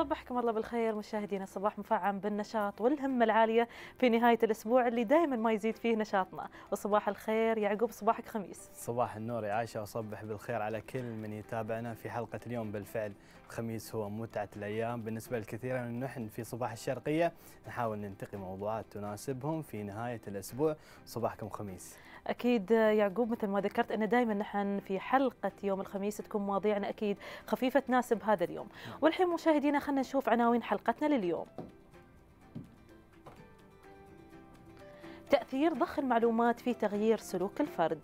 صبحكم الله بالخير مشاهدينا صباح مفعم بالنشاط والهمة العالية في نهاية الأسبوع اللي دائما ما يزيد فيه نشاطنا وصباح الخير يعقوب صباحك خميس صباح النور يا عائشة وصبح بالخير على كل من يتابعنا في حلقة اليوم بالفعل الخميس هو متعة الأيام بالنسبة للكثير من نحن في صباح الشرقية نحاول ننتقي موضوعات تناسبهم في نهاية الأسبوع صباحكم خميس أكيد يعقوب مثل ما ذكرت أن دائما نحن في حلقة يوم الخميس تكون مواضيعنا أكيد خفيفة تناسب هذا اليوم نعم. والحين مشاهدينا خلينا نشوف عناوين حلقتنا لليوم تأثير ضخ المعلومات في تغيير سلوك الفرد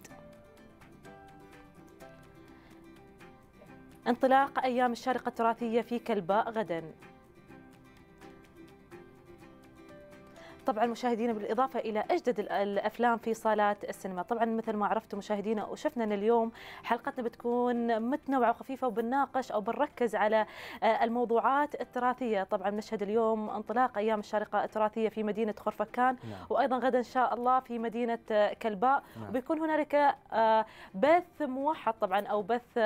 انطلاق أيام الشارقة التراثية في كلباء غداً طبعا مشاهدينا بالاضافه الى اجدد الافلام في صالات السينما طبعا مثل ما عرفتوا مشاهدينا وشفنا ان اليوم حلقتنا بتكون متنوعه وخفيفه وبنناقش او بنركز على آه، الموضوعات التراثيه طبعا نشهد اليوم انطلاق ايام الشارقه التراثيه في مدينه خرفكان نعم. وايضا غدا ان شاء الله في مدينه آه، كلباء نعم. وبيكون هنالك آه، بث موحد طبعا او بث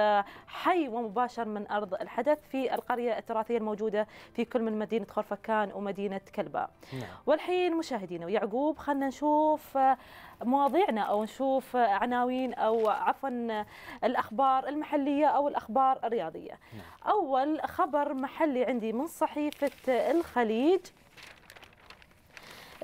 حي ومباشر من ارض الحدث في القريه التراثيه الموجوده في كل من مدينه خرفكان ومدينه كلباء نعم. والحين مشاهدين مشاهدينا ويعقوب خلنا نشوف آه، مواضيعنا او نشوف آه، عناوين او عفوا آه، الاخبار المحليه او الاخبار الرياضيه. نعم. اول خبر محلي عندي من صحيفه الخليج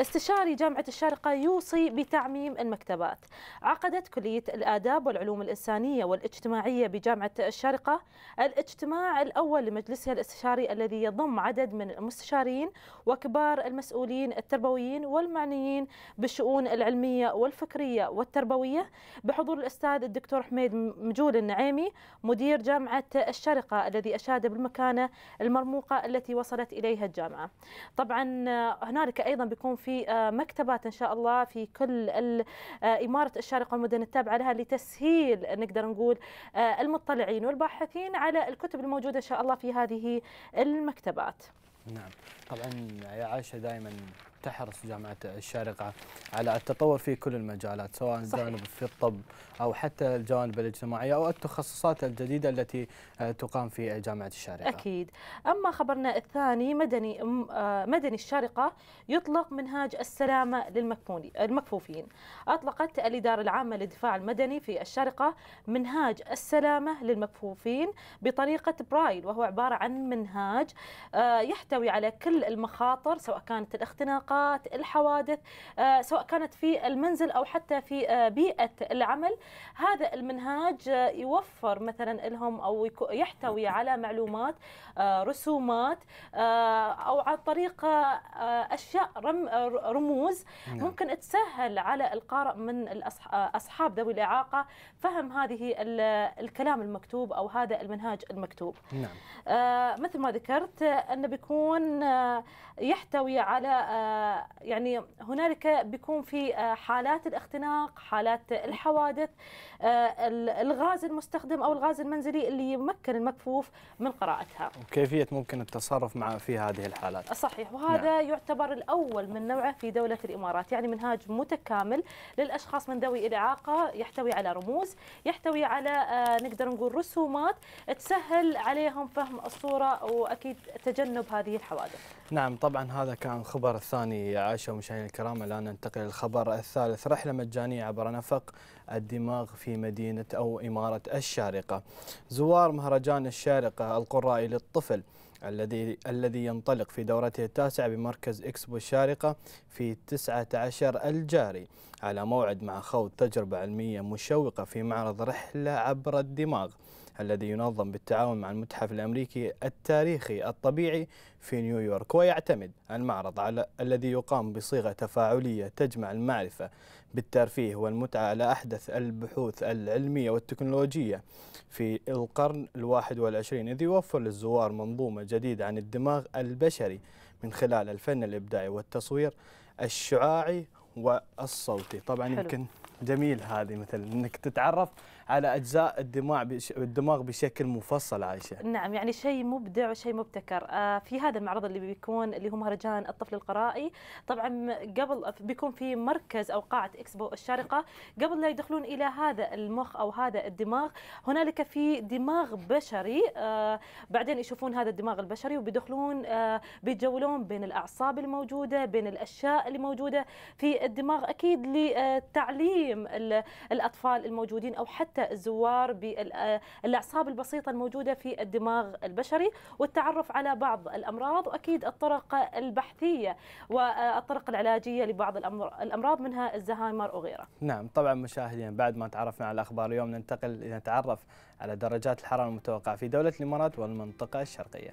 استشاري جامعة الشارقة يوصي بتعميم المكتبات عقدت كلية الآداب والعلوم الإنسانية والاجتماعية بجامعة الشارقة الاجتماع الأول لمجلسها الاستشاري الذي يضم عدد من المستشارين وكبار المسؤولين التربويين والمعنيين بالشؤون العلمية والفكرية والتربوية بحضور الأستاذ الدكتور حميد مجول النعيمي مدير جامعة الشارقة الذي أشاد بالمكانة المرموقة التي وصلت إليها الجامعة طبعا هنالك أيضا بيكون في في آه، مكتبات إن شاء الله في كل آه، إمارة الشارقة والمدن التابعة لها لتسهيل نقدر نقول آه، المطلعين والباحثين على الكتب الموجودة إن شاء الله في هذه المكتبات نعم طبعا يا عائشة دائما تحرص جامعة الشارقة على التطور في كل المجالات سواء جانب في الطب أو حتى الجوانب الاجتماعية أو التخصصات الجديدة التي آه، تقام في جامعة الشارقة أكيد أما خبرنا الثاني مدني آه، مدني الشارقة يطلق منهاج السلامة للمكفوفين المكفوفين أطلقت الإدارة العامة للدفاع المدني في الشارقة منهاج السلامة للمكفوفين بطريقة برايل وهو عبارة عن منهاج آه، يحتوي على كل المخاطر سواء كانت الاختناقات الطرقات الحوادث آه، سواء كانت في المنزل أو حتى في آه، بيئة العمل هذا المنهاج آه، يوفر مثلا لهم أو يحتوي على معلومات رسومات أو عن طريق أشياء رم رموز نعم. ممكن تسهل على القارئ من أصحاب ذوي الإعاقة فهم هذه الكلام المكتوب أو هذا المنهاج المكتوب نعم. مثل ما ذكرت أنه بيكون يحتوي على يعني هنالك بيكون في آه، حالات الاختناق حالات الحوادث آه، الغاز المستخدم او الغاز المنزلي اللي يمكن المكفوف من قراءتها وكيفيه ممكن التصرف مع في هذه الحالات صحيح نعم. وهذا نعم. يعتبر الاول من نوعه في دوله الامارات يعني منهاج متكامل للاشخاص من ذوي الاعاقه يحتوي على رموز يحتوي على آه، نقدر نقول رسومات تسهل عليهم فهم الصوره واكيد تجنب هذه الحوادث نعم طبعا هذا كان الخبر الثاني الثاني عاشوا مشاهدينا الكرام الان ننتقل للخبر الثالث رحله مجانيه عبر نفق الدماغ في مدينه او اماره الشارقه زوار مهرجان الشارقه القرائي للطفل الذي الذي ينطلق في دورته التاسعة بمركز إكسبو الشارقة في 19 الجاري على موعد مع خوض تجربة علمية مشوقة في معرض رحلة عبر الدماغ الذي ينظم بالتعاون مع المتحف الأمريكي التاريخي الطبيعي في نيويورك ويعتمد المعرض على الذي يقام بصيغة تفاعلية تجمع المعرفة بالترفيه والمتعة على أحدث البحوث العلمية والتكنولوجية في القرن الواحد والعشرين إذ يوفر للزوار منظومة جديدة عن الدماغ البشري من خلال الفن الإبداعي والتصوير الشعاعي والصوتي طبعا حلو. يمكن جميل هذه مثل انك تتعرف على اجزاء الدماغ بش... الدماغ بشكل مفصل عايشه نعم يعني شيء مبدع وشيء مبتكر آه في هذا المعرض اللي بيكون اللي هو مهرجان الطفل القرائي طبعا قبل بيكون في مركز او قاعه اكسبو الشارقه قبل لا يدخلون الى هذا المخ او هذا الدماغ هنالك في دماغ بشري آه بعدين يشوفون هذا الدماغ البشري وبيدخلون آه بيتجولون بين الاعصاب الموجوده بين الاشياء اللي موجوده في الدماغ اكيد لتعليم الاطفال الموجودين او حتى حتى الزوار بالاعصاب البسيطه الموجوده في الدماغ البشري والتعرف على بعض الامراض واكيد الطرق البحثيه والطرق العلاجيه لبعض الامراض منها الزهايمر وغيره. نعم طبعا مشاهدينا بعد ما تعرفنا على الاخبار اليوم ننتقل لنتعرف على درجات الحراره المتوقعه في دوله الامارات والمنطقه الشرقيه.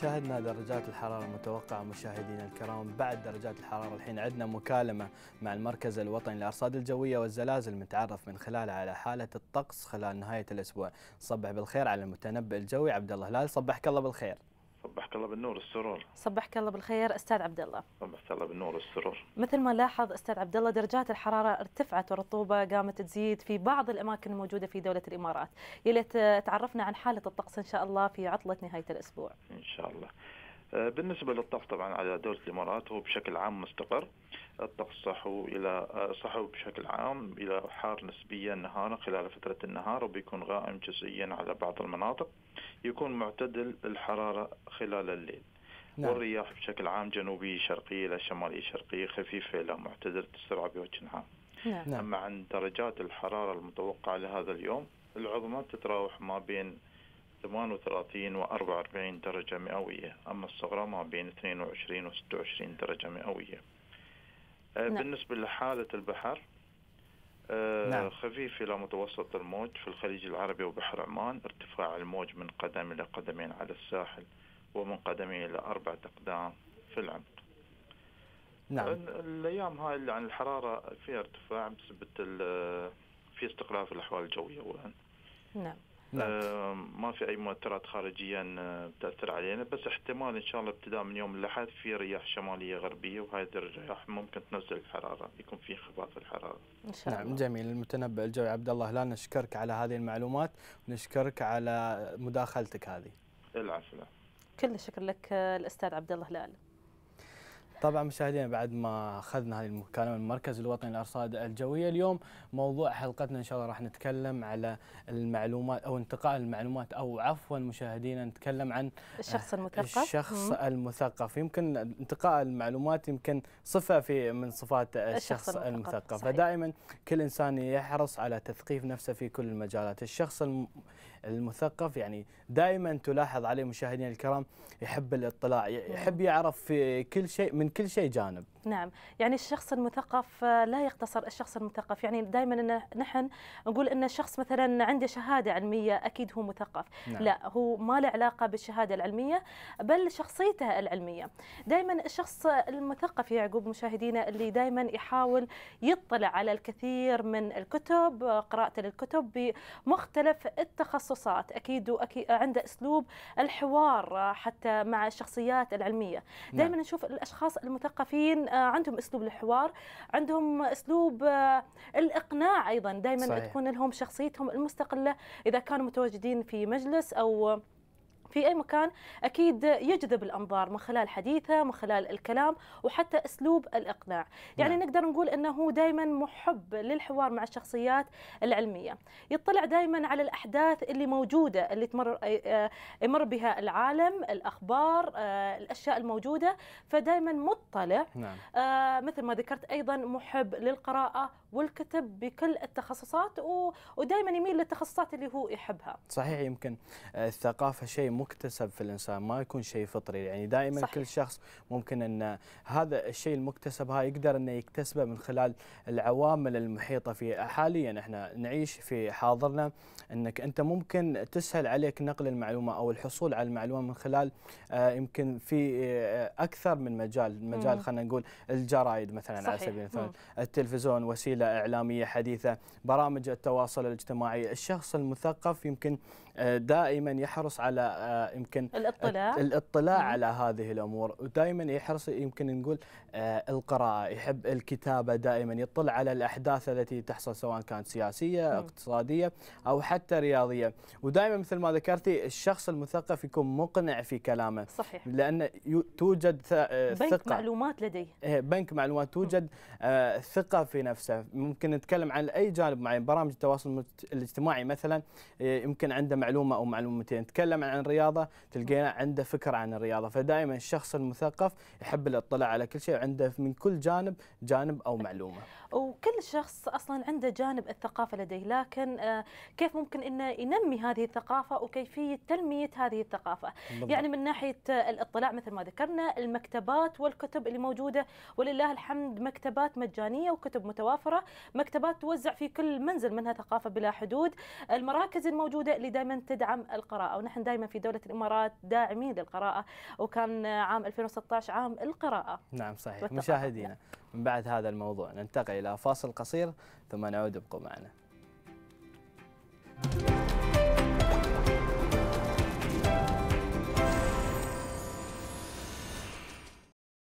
شاهدنا درجات الحرارة المتوقعة مشاهدينا الكرام بعد درجات الحرارة الحين عندنا مكالمة مع المركز الوطني للأرصاد الجوية والزلازل متعرف من خلالها على حالة الطقس خلال نهاية الأسبوع صبح بالخير على المتنبئ الجوي عبد الله هلال صبحك الله بالخير صبحك الله بالنور السرور صبحك الله بالخير استاذ عبد الله صبحك الله بالنور السرور مثل ما لاحظ استاذ عبد الله درجات الحراره ارتفعت والرطوبه قامت تزيد في بعض الاماكن الموجوده في دوله الامارات يا ليت تعرفنا عن حاله الطقس ان شاء الله في عطله نهايه الاسبوع ان شاء الله آه، بالنسبة للطقس طبعا على دولة الإمارات هو بشكل عام مستقر الطقس صحو إلى آه، صحو بشكل عام إلى حار نسبيا نهارا خلال فترة النهار وبيكون غائم جزئيا على بعض المناطق يكون معتدل الحرارة خلال الليل نعم. والرياح بشكل عام جنوبية شرقية إلى شمالية شرقية خفيفة إلى معتدلة السرعة بوجه عام نعم. أما عن درجات الحرارة المتوقعة لهذا اليوم العظمى تتراوح ما بين 38 و 44 درجة مئوية أما الصغرى ما بين 22 و 26 درجة مئوية آه، نعم. بالنسبة لحالة البحر آه، نعم. خفيف إلى متوسط الموج في الخليج العربي وبحر عمان ارتفاع الموج من قدم إلى قدمين على الساحل ومن قدمين إلى أربعة أقدام في العمق نعم الأيام هاي اللي عن الحرارة فيها ارتفاع بسبب آه، في استقرار في الأحوال الجوية أولا نعم نعم. آه، ما في اي مؤثرات خارجيه آه، تاثر علينا بس احتمال ان شاء الله ابتداء من يوم الاحد في رياح شماليه غربيه وهذه الرياح ممكن تنزل الحراره يكون في انخفاض في الحراره ان شاء نعم، الله نعم جميل المتنبئ الجوي عبد الله هلال نشكرك على هذه المعلومات ونشكرك على مداخلتك هذه العفو كل الشكر لك آه، الاستاذ عبد الله هلال طبعا مشاهدينا بعد ما اخذنا هذه المكالمه من المركز الوطني للارصاد الجويه اليوم موضوع حلقتنا ان شاء الله راح نتكلم على المعلومات او انتقاء المعلومات او عفوا مشاهدينا نتكلم عن الشخص آه، المثقف الشخص مم. المثقف يمكن انتقاء المعلومات يمكن صفه في من صفات الشخص, الشخص المثقف, المثقف. فدائما كل انسان يحرص على تثقيف نفسه في كل المجالات الشخص الم... المثقف يعني دائما تلاحظ عليه مشاهدينا الكرام يحب الاطلاع يحب يعرف في كل شيء من كل شيء جانب نعم يعني الشخص المثقف آه، لا يقتصر الشخص المثقف يعني دائما نحن نقول ان الشخص مثلا عنده شهاده علميه اكيد هو مثقف نعم. لا هو ما له علاقه بالشهاده العلميه بل شخصيته العلميه دائما الشخص المثقف يعقوب مشاهدينا اللي دائما يحاول يطلع على الكثير من الكتب آه، قراءه الكتب بمختلف التخصص تخصصات اكيد عنده اسلوب الحوار آه، حتى مع الشخصيات العلميه دائما نعم. نشوف الاشخاص المثقفين آه، عندهم اسلوب الحوار عندهم اسلوب آه، الاقناع ايضا دائما تكون لهم شخصيتهم المستقله اذا كانوا متواجدين في مجلس او في أي مكان أكيد يجذب الأنظار من خلال حديثه من خلال الكلام وحتى أسلوب الإقناع يعني نعم. نقدر نقول أنه دائما محب للحوار مع الشخصيات العلمية يطلع دائما على الأحداث اللي موجودة اللي تمر آه، يمر بها العالم الأخبار آه، الأشياء الموجودة فدائما مطلع نعم. آه، مثل ما ذكرت أيضا محب للقراءة والكتب بكل التخصصات ودائما يميل للتخصصات اللي هو يحبها صحيح يمكن الثقافة شيء مكتسب في الانسان ما يكون شيء فطري يعني دائما صحيح. كل شخص ممكن ان هذا الشيء المكتسب هاي يقدر انه يكتسبه من خلال العوامل المحيطه في حاليا احنا نعيش في حاضرنا انك انت ممكن تسهل عليك نقل المعلومه او الحصول على المعلومه من خلال آه، يمكن في آه، اكثر من مجال مجال خلينا نقول الجرايد مثلا صحيح. على سبيل المثال التلفزيون وسيله اعلاميه حديثه برامج التواصل الاجتماعي الشخص المثقف يمكن دائما يحرص على آه، يمكن آه، الاطلاع الاطلاع مم. على هذه الامور ودائما يحرص يمكن نقول آه، القراءه يحب الكتابه دائما يطلع على الاحداث التي تحصل سواء كانت سياسيه مم. اقتصاديه او حتى رياضيه ودائما مثل ما ذكرتي الشخص المثقف يكون مقنع في كلامه صحيح لان توجد ثقه بنك معلومات لديه إيه، بنك معلومات توجد مم. ثقه في نفسه ممكن نتكلم عن اي جانب معين برامج التواصل الاجتماعي مثلا يمكن عنده معلومه او معلومتين تكلم عن الرياضه تلقينا عنده فكره عن الرياضه فدائما الشخص المثقف يحب الاطلاع على كل شيء وعنده من كل جانب جانب او معلومه وكل شخص اصلا عنده جانب الثقافه لديه لكن آه، كيف ممكن انه ينمي هذه الثقافه وكيفيه تنميه هذه الثقافه بالضبط. يعني من ناحيه آه، الاطلاع مثل ما ذكرنا المكتبات والكتب اللي موجوده ولله الحمد مكتبات مجانيه وكتب متوافره مكتبات توزع في كل منزل منها ثقافه بلا حدود المراكز الموجوده اللي دائما تدعم القراءه ونحن دائما في دوله الامارات داعمين للقراءه وكان عام 2016 عام القراءه نعم صحيح مشاهدينا من بعد هذا الموضوع ننتقل الى فاصل قصير ثم نعود ابقوا معنا Thank you.